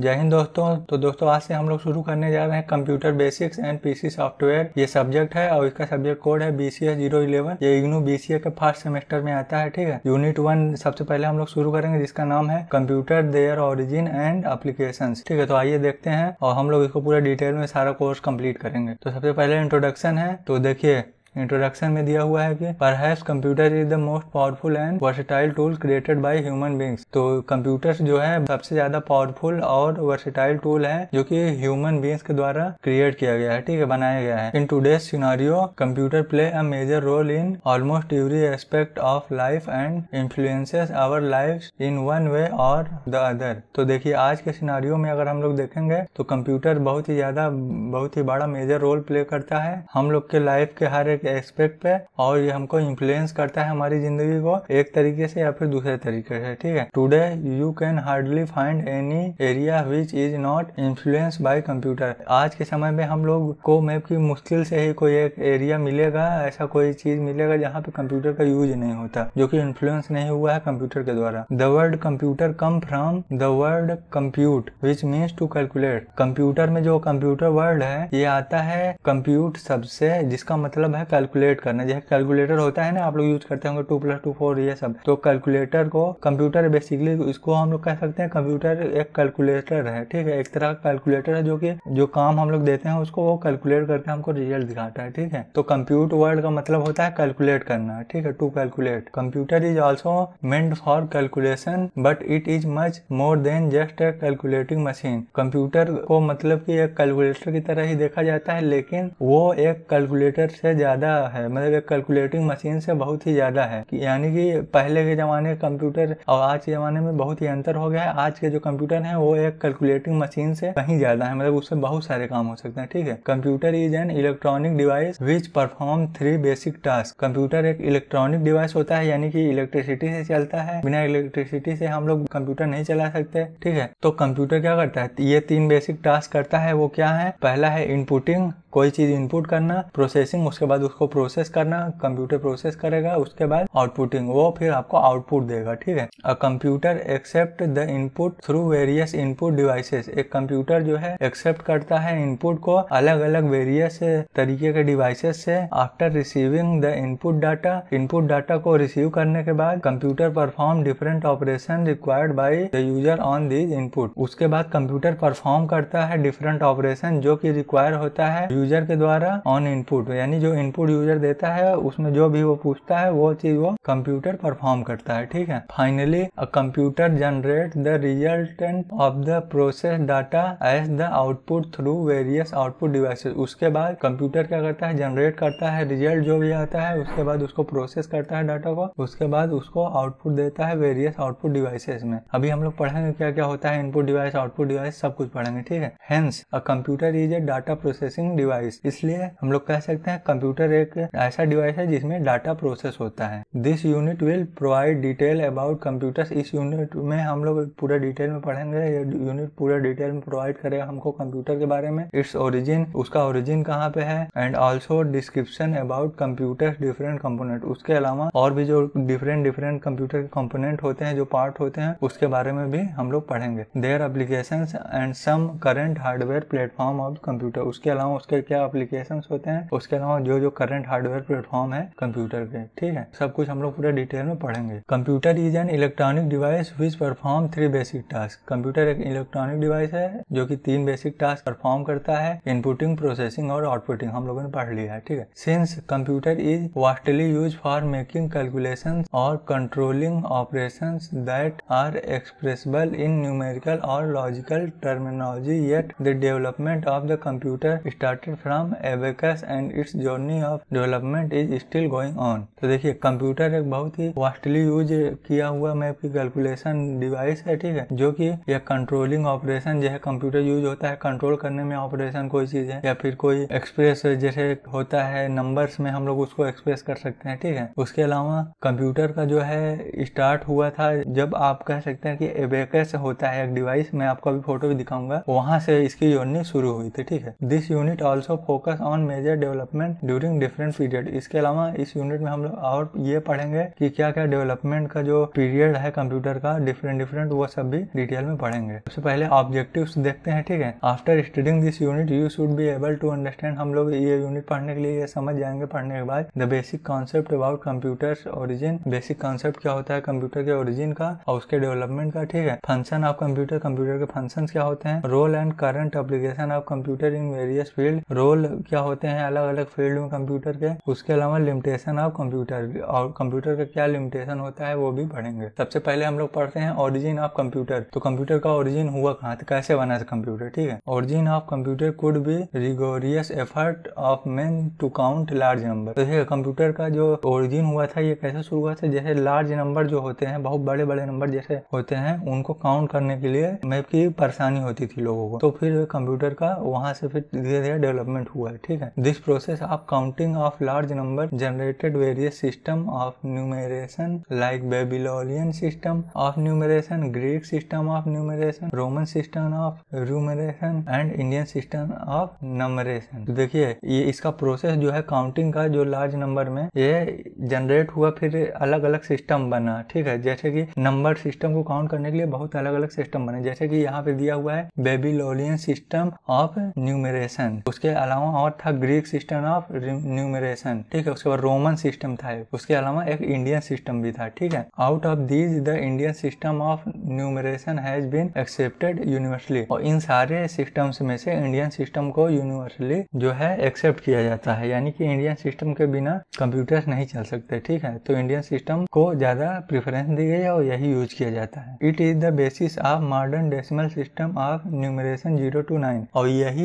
जय हिंद दोस्तों तो दोस्तों आज से हम लोग शुरू करने जा रहे हैं computer basics and PC software ये सब्जेक्ट है और इसका सब्जेक्ट कोड है B C S zero eleven ये इग्नू बी सी ए के फर्स्ट सेमेस्टर में आता है ठीक है यूनिट वन सबसे पहले हम लोग शुरू करेंगे जिसका नाम है computer their origin and application ठीक है तो आइए देखते हैं और हम लोग इसको पूरा डिटेल में सारा कोर्स कम्प्लीट करेंगे तो सबसे पहले इंट्रोडक्शन है तो देखिए इंट्रोडक्शन में दिया हुआ है कि perhaps computer is the most powerful and versatile tool created by human beings तो कंप्यूटर्स जो है सबसे ज्यादा पावरफुल और वर्सेटाइल टूल है जो कि ह्यूमन बींग्स के द्वारा क्रिएट किया गया है ठीक है बनाया गया है in today's scenario computer play a major role in almost every aspect of life and influences our life in one way or the other तो देखिए आज के सिनारियो में अगर हम लोग देखेंगे तो कंप्यूटर बहुत ही ज्यादा बहुत ही बड़ा मेजर रोल प्ले करता है हम लोग के लाइफ के हर एक एस्पेक्ट पे और ये हमको इन्फ्लुएंस करता है हमारी जिंदगी को एक तरीके से या फिर दूसरे तरीके से ठीक है today you can hardly find any area which is not influence by computer आज के समय में हम लोग को मैप की मुश्किल से ही कोई एक एरिया मिलेगा ऐसा कोई चीज मिलेगा जहाँ पे कंप्यूटर का यूज नहीं होता जो की इन्फ्लुएंस नहीं हुआ है कंप्यूटर के द्वारा the word computer come from the word compute which means to calculate computer में जो कंप्यूटर वर्ड है ये आता है कंप्यूट सबसे जिसका मतलब है कैलकुलेट करना जैसे कैलकुलेटर होता है ना आप लोग यूज करते होंगे टू प्लस टू फोर ये सब तो कैलकुलेटर को कंप्यूटर बेसिकली इसको हम लोग कह सकते हैं कंप्यूटर एक कैलकुलेटर है ठीक है एक तरह का कैलकुलेटर है जो कि जो काम हम लोग देते हैं उसको वो कैलकुलेट करके हमको रिजल्ट दिखाता है ठीक है तो कंप्यूट वर्ड का मतलब होता है कैलकुलेट करना ठीक है to calculate computer is also meant for calculation but it is much more than just a calculating machine computer को मतलब की एक कैलकुलेटर की तरह ही देखा जाता है लेकिन वो एक कैलकुलेटर से ज्यादा ज़्यादा है मतलब एक कैलकुलेटिंग मशीन से बहुत ही ज़्यादा है यानी कि पहले के ज़माने के कंप्यूटर और आज के ज़माने में बहुत ही अंतर हो गया है आज के जो कंप्यूटर हैं वो एक कैलकुलेटिंग मशीन से कहीं ज़्यादा है मतलब उससे बहुत सारे काम हो सकते हैं ठीक है computer is an electronic device which perform three basic task computer एक इलेक्ट्रॉनिक डिवाइस होता है यानी कि इलेक्ट्रिसिटी से चलता है बिना इलेक्ट्रिसिटी से हम लोग कंप्यूटर नहीं चला सकते ठीक है तो कंप्यूटर क्या करता है ये तीन बेसिक टास्क करता है वो क्या है पहला है इनपुटिंग कोई चीज इनपुट करना प्रोसेसिंग उसके बाद उसको प्रोसेस करना कंप्यूटर प्रोसेस करेगा उसके बाद आउटपुटिंग वो फिर आपको आउटपुट देगा ठीक है a computer accept the input through various input devices एक कंप्यूटर जो है एक्सेप्ट करता है इनपुट को अलग अलग वेरियस तरीके के डिवाइसेस से after receiving the input data input data को रिसीव करने के बाद computer perform different operation required by the user on these input उसके बाद कंप्यूटर परफॉर्म करता है डिफरेंट ऑपरेशन जो कि रिक्वायर होता है यूजर के द्वारा ऑन इनपुट यानी जो इनपुट इनपुट यूजर देता है उसमें जो भी वो पूछता है वो चीज़ वो कंप्यूटर परफॉर्म करता है ठीक है finally a computer generate the resultant of the process data as the output through various output devices उसके बाद कंप्यूटर क्या करता है जनरेट करता है रिजल्ट जो भी आता है उसके बाद उसको प्रोसेस करता है डाटा को उसके बाद उसको आउटपुट देता है वेरियस आउटपुट डिवाइसेस में अभी हम लोग पढ़ेंगे क्या क्या होता है इनपुट डिवाइस आउटपुट डिवाइस सब कुछ पढ़ेंगे ठीक है hence a computer is a data processing device इसलिए हम लोग कह सकते हैं कंप्यूटर कंप्यूटर एक ऐसा डिवाइस है जिसमें डाटा प्रोसेस होता है this unit will provide detail about computers इस यूनिट में हम लोग पूरा डिटेल में पढ़ेंगे ये यूनिट पूरा डिटेल में प्रोवाइड करेगा हमको कंप्यूटर के बारे में इट्स ओरिजिन उसका ओरिजिन कहाँ पे है and also description about computer different component उसके अलावा और भी जो डिफरेंट डिफरेंट कंप्यूटर के कंपोनेंट होते हैं जो पार्ट होते हैं उसके बारे में भी हम लोग पढ़ेंगे their application and some current hardware platform of computer उसके अलावा उसके क्या एप्लीकेशन होते हैं उसके अलावा जो जो करंट हार्डवेयर प्लेटफॉर्म है कंप्यूटर के ठीक है सब कुछ हम लोग पूरा डिटेल में पढ़ेंगे computer is an electronic device which perform three basic task computer एक इलेक्ट्रॉनिक डिवाइस है जो की तीन बेसिक टास्क परफॉर्म करता है इनपुटिंग प्रोसेसिंग और आउटपुटिंग हम लोगों ने पढ़ लिया है ठीक है since computer is vastly use for making calculation और controlling operation that are expressible in numerical और logical terminology yet the development of the computer started from abacus and its journey of development is still going on तो देखिए computer एक बहुत ही vastly use किया हुआ map की calculation device है ठीक है जो कि यह कंट्रोलिंग ऑपरेशन जो है कंप्यूटर यूज होता है कंट्रोल करने में ऑपरेशन कोई चीज है या फिर कोई एक्सप्रेस जैसे होता है नंबर्स में हम लोग उसको एक्सप्रेस कर सकते हैं ठीक है उसके अलावा कंप्यूटर का जो है स्टार्ट हुआ था जब आप कह सकते हैं कि एबेकस होता है एक डिवाइस मैं आपको अभी फोटो भी दिखाऊंगा वहां से इसकी यूनिट शुरू हुई थी ठीक है this unit also focus on major development during during different period इसके अलावा इस यूनिट में हम लोग और ये पढ़ेंगे कि क्या क्या डेवलपमेंट का जो पीरियड है कंप्यूटर का डिफरेंट डिफरेंट वो सब भी डिटेल में पढ़ेंगे सबसे पहले ऑब्जेक्टिव देखते हैं ठीक है after studying this unit you should be able to understand हम लोग ये यूनिट पढ़ने के लिए ये समझ जाएंगे पढ़ने के बाद the basic concept about computer origin basic concept क्या होता है कंप्यूटर के ओरिजिन का और उसके डेवलपमेंट का ठीक है फंक्शन ऑफ कंप्यूटर कंप्यूटर के फंक्शन क्या होते हैं role and current application of computer in various field role क्या होते हैं अलग अलग फील्ड में कंप्यूटर के उसके अलावा लिमिटेशन ऑफ कंप्यूटर और कंप्यूटर का क्या लिमिटेशन होता है वो भी पढ़ेंगे सबसे पहले हम लोग पढ़ते हैं ओरिजिन ऑफ कंप्यूटर तो कंप्यूटर का ओरिजिन हुआ कहाँ कैसे बना था कंप्यूटर ठीक है origin of computer could be rigorous effort of man to count large number तो कंप्यूटर का जो ओरिजिन हुआ था ये कैसे शुरू हुआ था जैसे लार्ज नंबर जो होते हैं बहुत बड़े बड़े नंबर जैसे होते हैं उनको काउंट करने के लिए मैप की परेशानी होती थी लोगों को तो फिर कंप्यूटर का वहां से फिर धीरे धीरे डेवलपमेंट हुआ है ठीक है this process of count counting of large number generated various system of numeration like Babylonian system of numeration Greek system of numeration Roman system of numeration and Indian system of numeration देखिए ये इसका process जो है counting का जो large number में ये generate हुआ फिर अलग अलग सिस्टम बना ठीक है जैसे कि नंबर सिस्टम को काउंट करने के लिए बहुत अलग अलग सिस्टम बने जैसे कि यहाँ पे दिया हुआ है बेबीलोनियन सिस्टम ऑफ न्यूमेरेशन उसके अलावा और था ग्रीक सिस्टम ऑफ न्यूमरेशन ठीक है उसके बाद रोमन सिस्टम था उसके अलावा एक इंडियन सिस्टम भी था ठीक है out of these the Indian system of numeration has been accepted universally और इन सारे सिस्टम्स में से इंडियन सिस्टम को यूनिवर्सली जो है एक्सेप्ट किया जाता है यानी कि इंडियन सिस्टम के बिना कंप्यूटर नहीं चल सकते ठीक है तो इंडियन सिस्टम को ज्यादा प्रेफरेंस दी गई है और यही यूज किया जाता है it is the basis of modern decimal system of numeration zero to nine और यही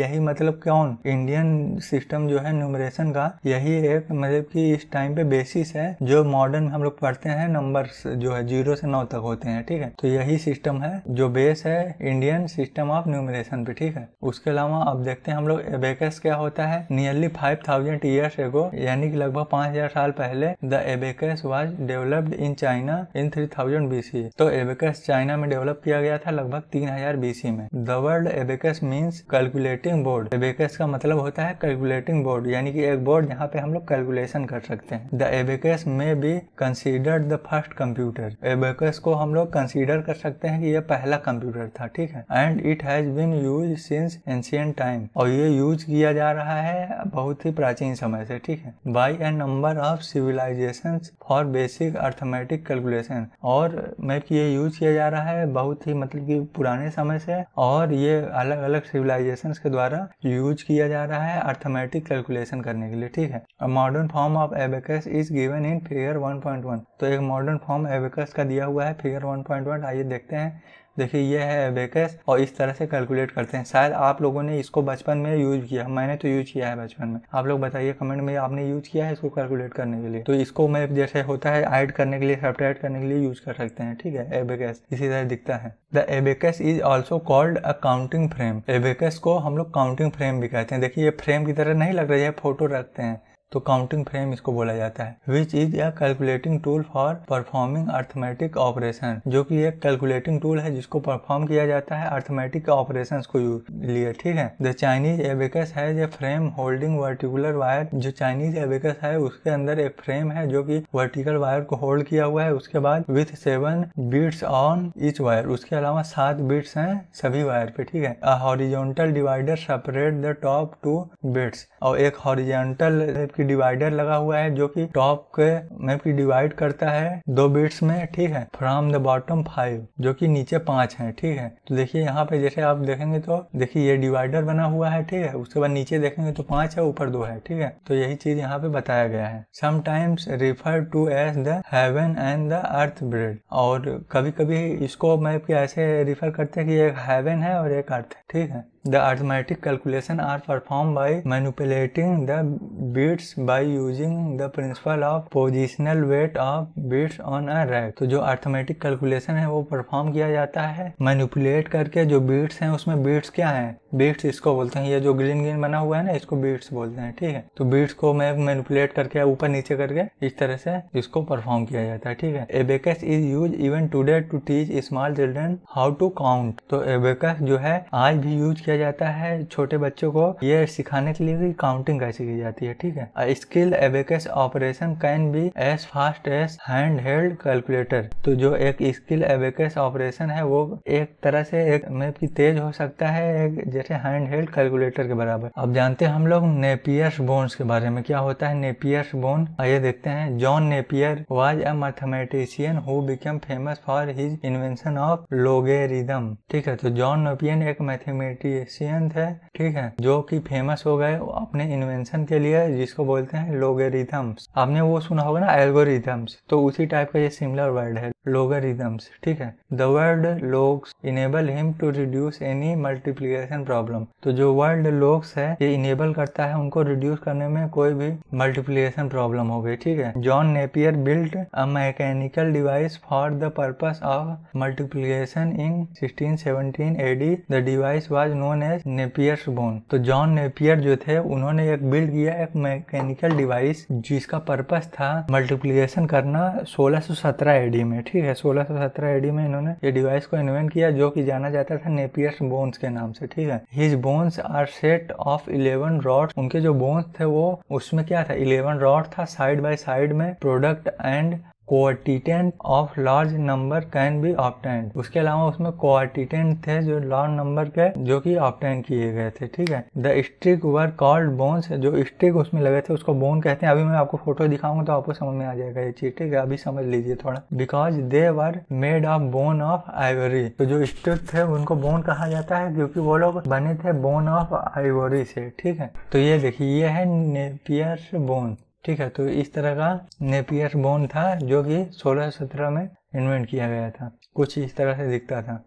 यही मतलब कौन इंडियन सिस्टम जो है न्यूमरेशन का यही एक मतलब कि इस टाइम पे बेसिस है जो मॉडर्न हम लोग पढ़ते हैं नंबर जो है जीरो से नौ तक होते हैं ठीक है तो यही सिस्टम है जो बेस है इंडियन सिस्टम ऑफ न्यूमरेशन पे ठीक है उसके अलावा अब देखते हैं हम लोग एबेकस क्या होता है nearly five thousand years ago यानी कि लगभग पांच हजार साल पहले the abacus was developed in China in three thousand BC तो एबेकस चाइना में डेवलप किया गया था लगभग तीन हजार बीसी में the world abacus means calculating board abacus का मतलब होता है कैलकुलेटिंग बोर्ड यानी कि एक बोर्ड जहाँ पे हम लोग कैलकुलेशन कर सकते हैं the abacus may be considered the first computer abacus को हम लोग कंसिडर कर सकते हैं कि यह पहला कंप्यूटर था ठीक है and it has been use since ancient time और ये यूज किया जा रहा है बहुत ही प्राचीन समय से ठीक है by a number of civilization for basic arithmetic calculation और मैं ये यूज किया जा रहा है बहुत ही मतलब की पुराने समय से और ये अलग अलग सिविलाइजेशन के द्वारा यूज किया जा रहा है अर्थमेटिक कैलकुलेशन कैलकुलेशन करने के लिए ठीक है modern form of abacus is given in figure 1.1 तो एक मॉडर्न फॉर्म एबेकस का दिया हुआ है फिगर 1.1 आइए देखते हैं देखिए ये है एबेकस और इस तरह से कैलकुलेट करते हैं शायद आप लोगों ने इसको बचपन में यूज किया मैंने तो यूज किया है बचपन में आप लोग बताइए कमेंट में आपने यूज किया है इसको कैलकुलेट करने के लिए तो इसको मैं जैसे होता है ऐड करने के लिए सब्ट्रैक्ट करने के लिए यूज कर सकते हैं ठीक है एबेकस इसी तरह दिखता है the abacus is also called a counting frame abacus को हम लोग काउंटिंग फ्रेम भी कहते हैं देखिए ये फ्रेम की तरह नहीं लग रही है फोटो रखते हैं तो काउंटिंग फ्रेम इसको बोला जाता है which is a calculating tool for performing arithmetic operation जो कि एक कैलकुलेटिंग टूल है जिसको परफॉर्म किया जाता है अर्थमेटिक ऑपरेशन को लिए ठीक है द चाइनीज एबेकस है जो फ्रेम होल्डिंग वर्टिकुलर वायर जो चाइनीज एबेकस है उसके अंदर एक फ्रेम है जो की वर्टिकल वायर को होल्ड किया हुआ है उसके बाद with seven beads on each wire उसके अलावा सात बीट्स हैं सभी वायर पे ठीक है horizontal divider separate the top two beads और एक हॉरिजेंटल की डिवाइडर लगा हुआ है जो कि टॉप के मैप की डिवाइड करता है दो बिट्स में ठीक है फ्रॉम द बॉटम फाइव जो कि नीचे पांच है ठीक है तो देखिए यहाँ पे जैसे आप देखेंगे तो देखिए ये डिवाइडर बना हुआ है ठीक है उसके बाद नीचे देखेंगे तो पांच है ऊपर दो है ठीक है तो यही चीज यहाँ पे बताया गया है sometimes refer to as the heaven and the earth bead और कभी कभी इसको मैप के ऐसे रिफर करते हैं कि एक हेवन है और एक अर्थ है ठीक है The arithmetic calculations are performed by manipulating the beats by using the principle of positional weight of beats on a rack. तो जो arithmetic calculation है वो perform किया जाता है manipulate करके जो beats हैं उसमें beats क्या हैं बीट्स इसको बोलते हैं ये जो ग्रीन ग्रीन बना हुआ है ना इसको बीट्स बोलते हैं ठीक है तो बीट्स को मैं मैनिपुलेट करके ऊपर नीचे करके इस तरह से इसको परफॉर्म किया जाता है ठीक है abacus is use even today to teach small children how to count तो एबेकस जो है आज भी यूज किया जाता है छोटे बच्चों को ये सिखाने के लिए भी काउंटिंग कैसे की जाती है ठीक है skill abacus operation can be as fast as hand held calculator तो जो एक स्किल एबेकस ऑपरेशन है वो एक तरह से एक मतलब की तेज हो सकता है एक जैसे हैंड हेल्ड कैलकुलेटर के बराबर अब जानते हैं हम लोग नेपियर्स बोन्स के बारे में क्या होता है नेपियर्स बोन आइए देखते हैं John Napier was a mathematician who became famous for his invention of logarithm ठीक है तो जॉन नेपियन एक मैथमेटिशियन थे ठीक है जो कि फेमस हो गए अपने इन्वेंशन के लिए जिसको बोलते हैं लोगेरिदम्स आपने वो सुना होगा ना एल्गोरिदम्स तो उसी टाइप का ये सिमिलर वर्ड है लोगेरिदम्स ठीक है the word logs enable him to reduce any multiplication problem तो जो वर्ल्ड लोक्स है ये इनेबल करता है उनको रिड्यूस करने में कोई भी मल्टीप्लीकेशन प्रॉब्लम हो गई ठीक है John Napier built a mechanical device for the purpose of multiplication in 1617 AD the device was known as Napier's bone तो जॉन नेपियर जो थे उन्होंने एक बिल्ड किया एक मैकेनिकल डिवाइस जिसका पर्पस था मल्टीप्लीकेशन करना 1617 एडी में ठीक है 1617 एडी में इन्होंने ये डिवाइस को इन्वेंट किया जो कि जाना जाता था नेपियर्स बोन्स के नाम से ठीक है है his bones are set of eleven rod उनके जो बोन्स थे वो उसमें क्या था इलेवन रॉड था साइड बाई साइड में product and quotient of large number can be obtained उसके अलावा उसमें क्वार्टिटेंट थे जो लार्ज नंबर के जो कि ऑप्टेंट किए गए थे ठीक है the stick were called bones जो स्टिक उसमें लगे थे उसको बोन कहते हैं अभी मैं आपको फोटो दिखाऊंगा तो आपको समझ में आ जाएगा ये चीज ठीक है अभी समझ लीजिए थोड़ा because they were made of bone of ivory तो जो स्टिक थे उनको बोन कहा जाता है क्योंकि वो लोग बने थे बोन ऑफ आइवरी से ठीक है तो ये देखिए ये है नेपियर बोन ठीक है तो इस तरह का नेपियर बोन था जो कि 1617 में इन्वेंट किया गया था कुछ इस तरह से दिखता था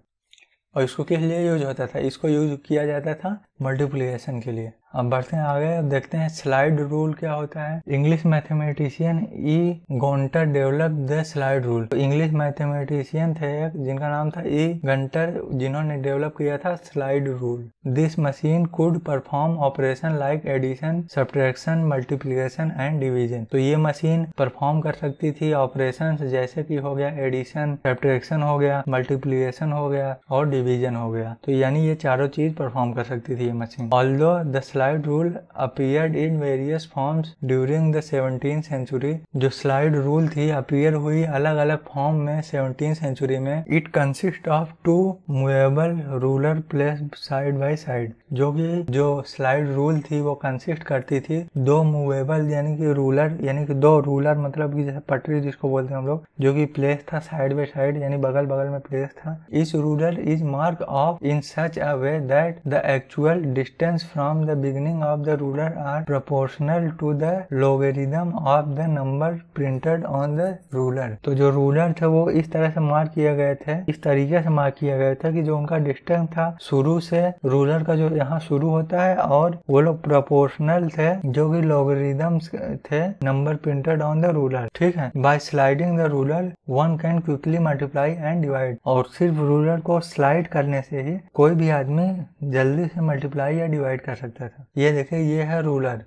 और इसको किस लिए यूज होता था इसको यूज किया जाता था मल्टीप्लिकेशन के लिए अब बढ़ते हैं आगे अब देखते हैं स्लाइड रूल क्या होता है English mathematician E Gunter develop the slide rule English mathematician थे जिनका नाम था ई e. गंटर जिन्होंने डेवलप किया था slide rule this machine could perform operation like addition subtraction multiplication and division तो ये मशीन परफॉर्म कर सकती थी ऑपरेशन जैसे की हो गया एडिशन सब्ट्रैक्शन हो गया मल्टीप्लीकेशन हो गया और डिविजन हो गया तो यानी ये चारों चीज परफॉर्म कर सकती थी ये machine although the slide rule appear in various form during the seventeen century जो स्लाइड रूल थी अपियर हुई अलग अलग फॉर्म में सेवनटीन सेंचुरी में it consist of two movable ruler place side by side जो कि जो स्लाइड रूल थी वो कंसिस्ट करती थी दो मूवेबल यानी कि रूलर यानी कि दो रूलर मतलब कि जैसे पटरी जिसको बोलते हैं हम लोग जो कि प्लेस था साइड बाई साइड यानी बगल बगल में प्लेस था इस ruler is mark off in such a way that the actual equal distance from the beginning of the ruler are proportional to the logarithm of the number printed on the ruler तो जो ruler थे वो इस तरह से mark किया गया थे इस तरीके से मार्क किया गया था कि जो उनका डिस्टेंस था शुरू से रूलर का जो यहाँ शुरू होता है और वो लोग प्रोपोर्शनल थे जो कि लोगरिदम्स थे number printed on the ruler ठीक है by sliding the ruler one can quickly multiply and divide और सिर्फ रूलर को स्लाइड करने से ही कोई भी आदमी जल्दी से मल्टीप्लाई या डिवाइड कर सकता था ये देखे ये है रूलर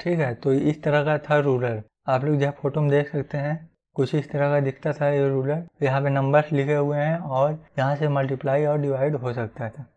ठीक है तो इस तरह का था रूलर आप लोग जो फोटो में देख सकते हैं कुछ इस तरह का दिखता था ये रूलर यहाँ पे नंबर्स लिखे हुए हैं और यहाँ से मल्टीप्लाई और डिवाइड हो सकता था